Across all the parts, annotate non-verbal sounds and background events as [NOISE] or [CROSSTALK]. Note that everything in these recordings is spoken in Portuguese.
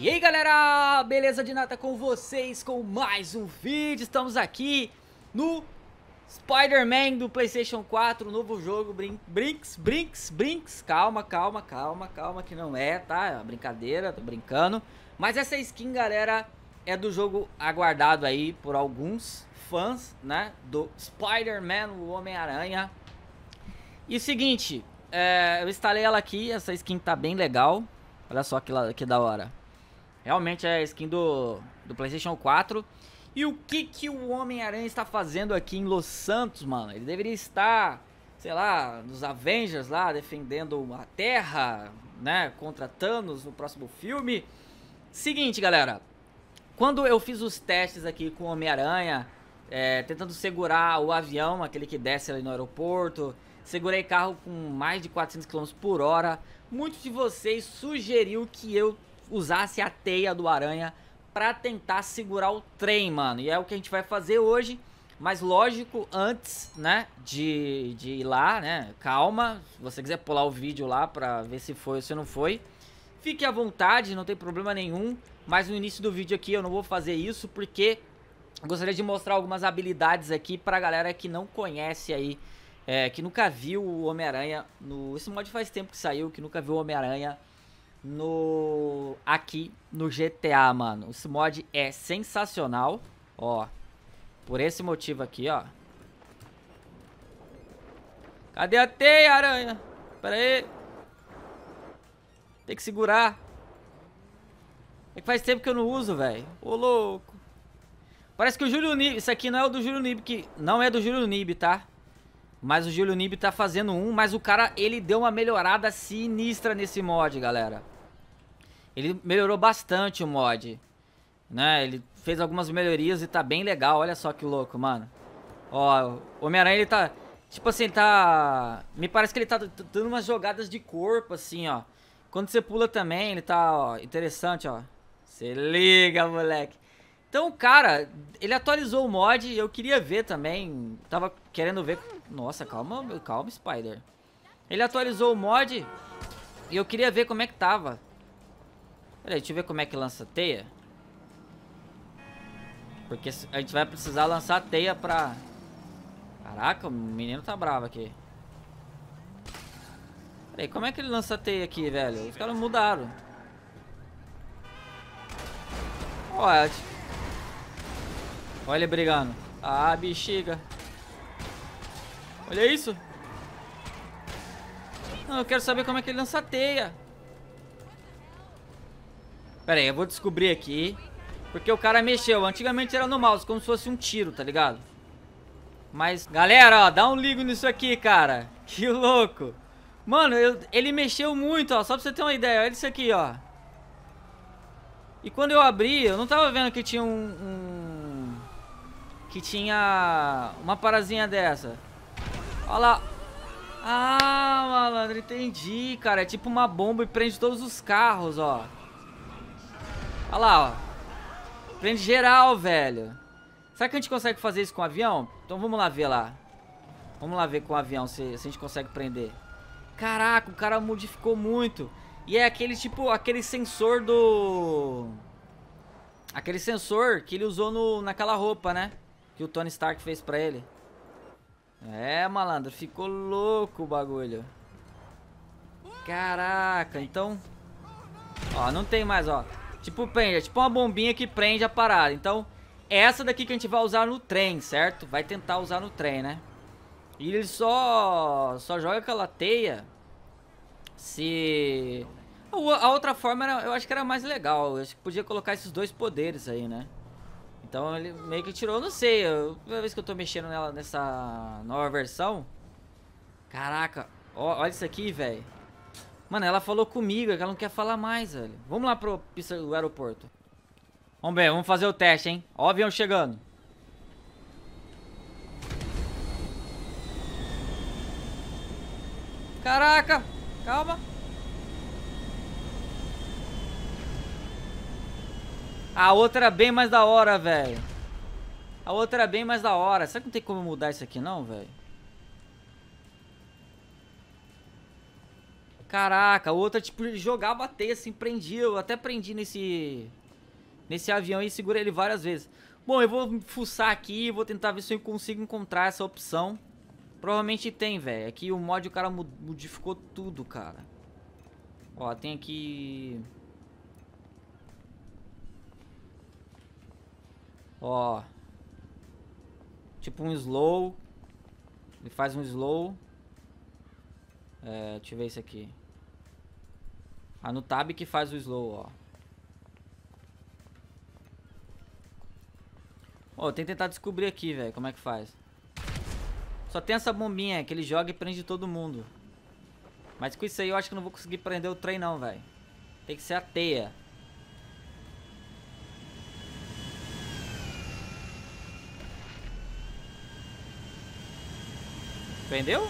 E aí galera, beleza de nata com vocês com mais um vídeo, estamos aqui no Spider-Man do Playstation 4, novo jogo, Brin Brinks, Brinks, Brinks, calma, calma, calma, calma que não é, tá, é uma brincadeira, tô brincando, mas essa skin galera é do jogo aguardado aí por alguns fãs, né, do Spider-Man, o Homem-Aranha, e o seguinte, é, eu instalei ela aqui, essa skin tá bem legal, olha só que, que da hora. Realmente é a skin do, do PlayStation 4. E o que, que o Homem-Aranha está fazendo aqui em Los Santos, mano? Ele deveria estar, sei lá, nos Avengers lá, defendendo a Terra, né? Contra Thanos no próximo filme. Seguinte, galera. Quando eu fiz os testes aqui com o Homem-Aranha, é, tentando segurar o avião, aquele que desce ali no aeroporto, segurei carro com mais de 400 km por hora. Muitos de vocês sugeriu que eu usasse a teia do aranha para tentar segurar o trem, mano. E é o que a gente vai fazer hoje. Mas lógico, antes, né, de, de ir lá, né, calma. Se você quiser pular o vídeo lá para ver se foi ou se não foi, fique à vontade, não tem problema nenhum. Mas no início do vídeo aqui eu não vou fazer isso porque gostaria de mostrar algumas habilidades aqui pra galera que não conhece aí, é, que nunca viu o Homem-Aranha. No... Esse mod faz tempo que saiu, que nunca viu o Homem-Aranha no aqui no GTA, mano. Esse mod é sensacional, ó. Por esse motivo aqui, ó. Cadê a teia, aranha? Pera aí. Tem que segurar. É que faz tempo que eu não uso, velho. Ô, louco. Parece que o Júlio Nib... Isso aqui não é o do Júlio Nib, que... Não é do Júlio Nib, Tá? Mas o Júlio Nib tá fazendo um, mas o cara, ele deu uma melhorada sinistra nesse mod, galera. Ele melhorou bastante o mod, né? Ele fez algumas melhorias e tá bem legal, olha só que louco, mano. Ó, o Homem-Aranha, ele tá, tipo assim, tá... Me parece que ele tá dando umas jogadas de corpo, assim, ó. Quando você pula também, ele tá, ó, interessante, ó. Se liga, moleque. Então, cara, ele atualizou o mod e eu queria ver também. Tava querendo ver... Nossa, calma, calma, Spider. Ele atualizou o mod e eu queria ver como é que tava. aí, deixa eu ver como é que lança teia. Porque a gente vai precisar lançar teia pra... Caraca, o menino tá bravo aqui. aí, como é que ele lança teia aqui, velho? Os caras mudaram. Ó, Olha ele brigando. Ah, bexiga. Olha isso. Não, eu quero saber como é que ele lança a teia. Pera aí, eu vou descobrir aqui. Porque o cara mexeu. Antigamente era no mouse, como se fosse um tiro, tá ligado? Mas, galera, ó, dá um ligo nisso aqui, cara. [LAUGHS] Que louco. Mano, eu, ele mexeu muito, ó. Só pra você ter uma ideia. Olha isso aqui, ó. E quando eu abri, eu não tava vendo que tinha um, um que tinha uma parazinha dessa. Olha lá. Ah, malandro, entendi, cara. É tipo uma bomba e prende todos os carros, ó. Olha lá, ó. Prende geral, velho. Será que a gente consegue fazer isso com o avião? Então vamos lá ver lá. Vamos lá ver com o avião se, se a gente consegue prender. Caraca, o cara modificou muito. E é aquele tipo, aquele sensor do... Aquele sensor que ele usou no, naquela roupa, né? que o Tony Stark fez pra ele. É, malandro, ficou louco o bagulho. Caraca, então... Ó, não tem mais, ó. Tipo, prende, é tipo uma bombinha que prende a parada. Então, essa daqui que a gente vai usar no trem, certo? Vai tentar usar no trem, né? E ele só, só joga aquela teia se... A outra forma, era, eu acho que era mais legal. Eu acho que podia colocar esses dois poderes aí, né? Então ele meio que tirou, não sei, eu, primeira vez que eu tô mexendo nela nessa nova versão. Caraca, ó, olha isso aqui, velho. Mano, ela falou comigo, é que ela não quer falar mais, velho. Vamos lá pro do aeroporto. Vamos ver, vamos fazer o teste, hein. Ó o avião chegando. Caraca, calma. A outra é bem mais da hora, velho. A outra é bem mais da hora. Será que não tem como mudar isso aqui não, velho? Caraca, a outra, é, tipo, jogava a teia, assim, prendia. Eu até prendi nesse... Nesse avião e segurei ele várias vezes. Bom, eu vou fuçar aqui vou tentar ver se eu consigo encontrar essa opção. Provavelmente tem, velho. Aqui é o mod o cara modificou tudo, cara. Ó, tem aqui... Ó. Tipo um slow. Ele faz um slow. É, deixa eu ver isso aqui. Ah, no tab que faz o slow, ó. Ó, tem que tentar descobrir aqui, velho, como é que faz. Só tem essa bombinha que ele joga e prende todo mundo. Mas com isso aí eu acho que não vou conseguir prender o trem não, velho. Tem que ser a teia. Prendeu?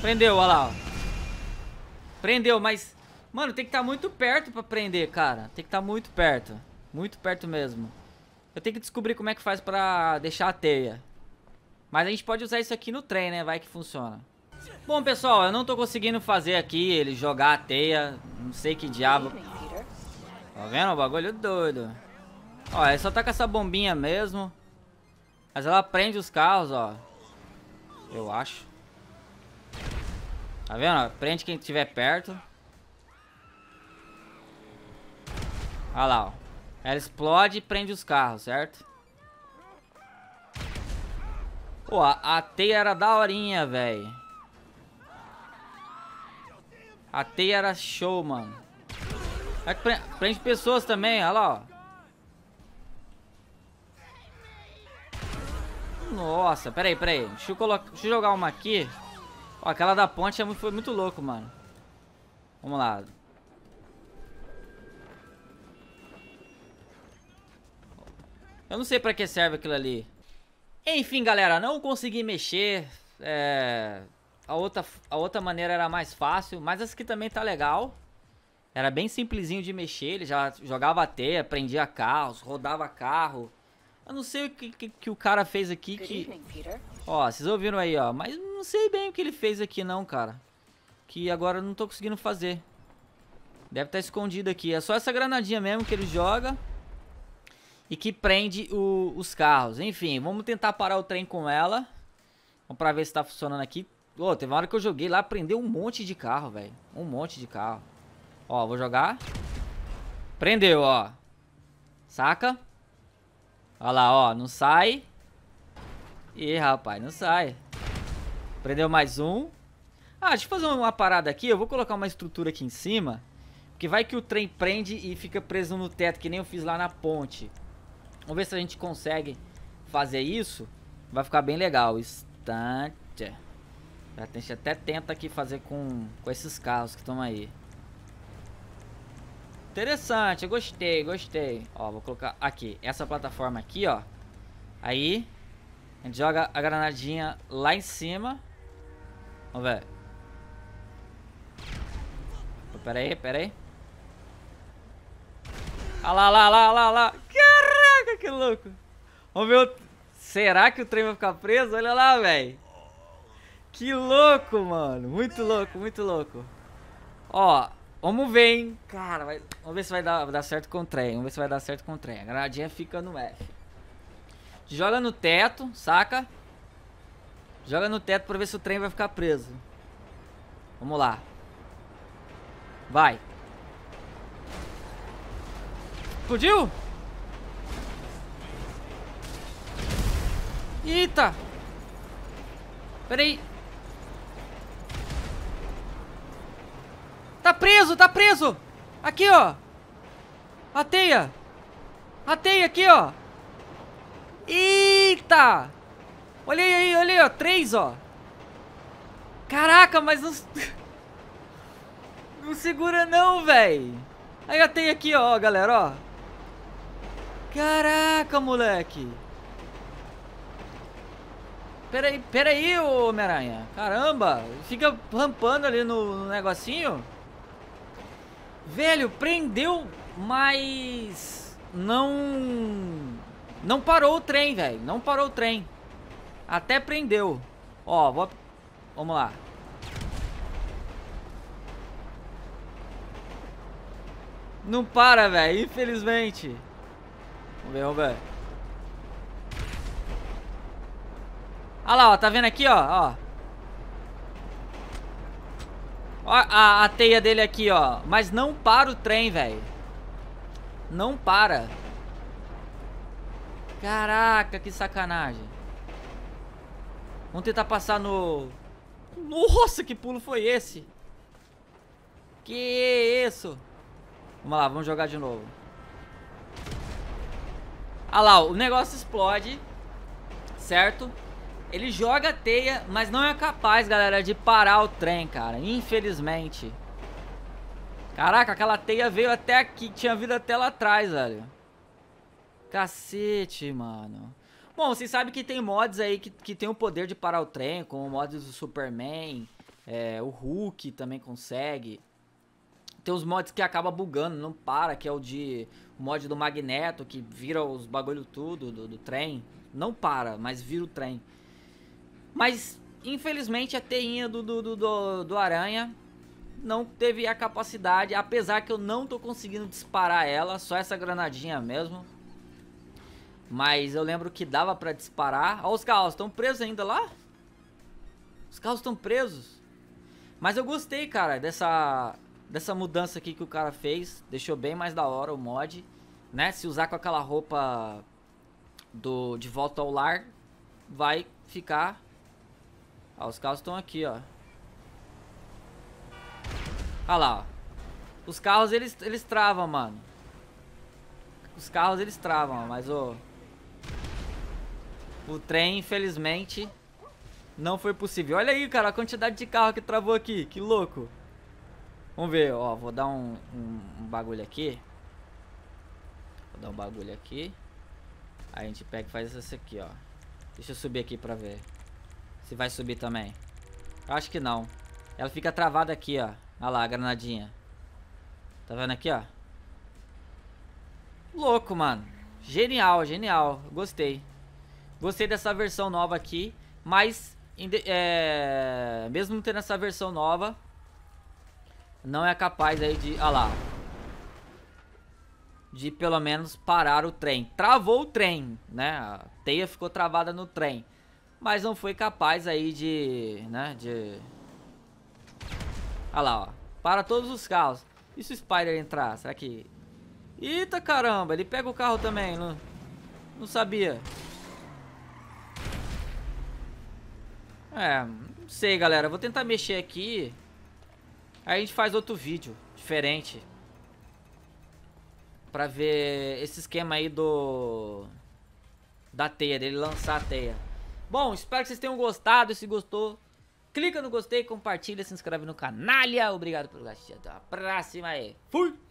Prendeu, olha lá, ó. Prendeu, mas... Mano, tem que estar tá muito perto pra prender, cara. Tem que estar tá muito perto. Muito perto mesmo. Eu tenho que descobrir como é que faz pra deixar a teia. Mas a gente pode usar isso aqui no trem, né? Vai que funciona. Bom, pessoal, eu não tô conseguindo fazer aqui ele jogar a teia. Não sei que diabo. Tá vendo? O bagulho doido. Ó, ele só tá com essa bombinha mesmo. Mas ela prende os carros, ó. Eu acho. Tá vendo? Prende quem tiver perto. Olha lá, ó. Ela explode e prende os carros, certo? Pô, a, a teia era daorinha, velho. A teia era show, mano. É que prende pessoas também, olha lá, ó. Nossa, peraí, peraí. Deixa eu, colocar, deixa eu jogar uma aqui. Ó, aquela da ponte é foi muito louco, mano. Vamos lá. Eu não sei pra que serve aquilo ali. Enfim, galera, não consegui mexer. É... A, outra, a outra maneira era mais fácil, mas essa aqui também tá legal. Era bem simplesinho de mexer, ele já jogava até teia, prendia carros, rodava carro. Eu não sei o que, que, que o cara fez aqui que... ó, vocês ouviram aí, ó. Mas não sei bem o que ele fez aqui não, cara. Que agora eu não tô conseguindo fazer. Deve estar tá escondido aqui. É só essa granadinha mesmo que ele joga. E que prende o, os carros. Enfim, vamos tentar parar o trem com ela. Vamos pra ver se tá funcionando aqui. Ô, oh, teve uma hora que eu joguei lá, prendeu um monte de carro, velho. Um monte de carro. Ó, vou jogar. Prendeu, ó. Saca? Olha lá, ó. Não sai. Ih, rapaz, não sai. Prendeu mais um. Ah, deixa eu fazer uma parada aqui. Eu vou colocar uma estrutura aqui em cima. Porque vai que o trem prende e fica preso no teto, que nem eu fiz lá na ponte. Vamos ver se a gente consegue fazer isso. Vai ficar bem legal. Estante. A gente até tenta aqui fazer com, com esses carros que estão aí interessante. Gostei, gostei. Ó, vou colocar aqui. Essa plataforma aqui, ó. Aí, a gente joga a granadinha lá em cima. Vamos ver. pera aí, pera aí. Ah lá, lá, lá, lá, lá. Caraca, que louco. Vamos ver o... Será que o trem vai ficar preso? Olha lá, velho. Que louco, mano. Muito louco, muito louco. Ó, Vamos ver, hein? Cara, vai, vamos ver se vai dar, vai dar certo com o trem. Vamos ver se vai dar certo com o trem. A granadinha fica no F. Joga no teto, saca? Joga no teto pra ver se o trem vai ficar preso. Vamos lá. Vai. Explodiu? Eita! Peraí. Tá preso, tá preso. Aqui, ó. A teia. A teia aqui, ó. Eita. Olha aí, olha aí, ó. Três, ó. Caraca, mas não... [LAUGHS] Não segura não, véi. Aí a teia aqui, ó, galera, ó. Caraca, moleque. Peraí, peraí, ô Homem-Aranha. Caramba, fica rampando ali no, no negocinho. Velho, prendeu, mas não não parou o trem, velho. Não parou o trem. Até prendeu. Ó, vou... vamos lá. Não para, velho, infelizmente. Vamos ver, vamos ver. Olha lá, ó, tá vendo aqui, ó, ó. Ó, a, a teia dele aqui, ó. Mas não para o trem, velho. Não para. Caraca, que sacanagem. Vamos tentar passar no... Nossa, que pulo foi esse? Que isso? Vamos lá, vamos jogar de novo. Ah lá, o negócio explode. Certo? Ele joga a teia, mas não é capaz, galera, de parar o trem, cara. Infelizmente. Caraca, aquela teia veio até aqui. Tinha vindo até lá atrás, velho. Cacete, mano. Bom, vocês sabem que tem mods aí que, que tem o poder de parar o trem, como o mod do Superman, é, o Hulk também consegue. Tem os mods que acaba bugando, não para, que é o de o mod do Magneto, que vira os bagulho tudo do, do trem. Não para, mas vira o trem. Mas, infelizmente, a teinha do, do, do, do Aranha não teve a capacidade, apesar que eu não tô conseguindo disparar ela, só essa granadinha mesmo. Mas eu lembro que dava pra disparar. Ó, os carros estão presos ainda lá? Os carros estão presos. Mas eu gostei, cara, dessa, dessa mudança aqui que o cara fez. Deixou bem mais da hora o mod, né? Se usar com aquela roupa do de volta ao lar, vai ficar Ó, os carros estão aqui, ó. Olha lá, ó. Os carros, eles, eles travam, mano. Os carros, eles travam, mas o... O trem, infelizmente, não foi possível. Olha aí, cara, a quantidade de carro que travou aqui. Que louco. Vamos ver, ó. Vou dar um, um, um bagulho aqui. Vou dar um bagulho aqui. Aí a gente pega e faz isso aqui, ó. Deixa eu subir aqui pra ver. Se vai subir também. Eu acho que não. Ela fica travada aqui, ó. Olha lá, a granadinha. Tá vendo aqui, ó? Louco, mano. Genial, genial. Gostei. Gostei dessa versão nova aqui. Mas, é... mesmo tendo essa versão nova, não é capaz aí de... Olha lá. De pelo menos parar o trem. Travou o trem, né? A teia ficou travada no trem mas não foi capaz aí de, né, de... Olha lá, ó. Para todos os carros. E se o Spider entrar? Será que... Eita caramba, ele pega o carro também, não, não sabia. É, não sei galera, vou tentar mexer aqui. Aí a gente faz outro vídeo, diferente. Pra ver esse esquema aí do... Da teia, dele lançar a teia. Bom, espero que vocês tenham gostado. Se gostou, clica no gostei, compartilha, se inscreve no canal. Obrigado pelo assistir. Até a próxima fui!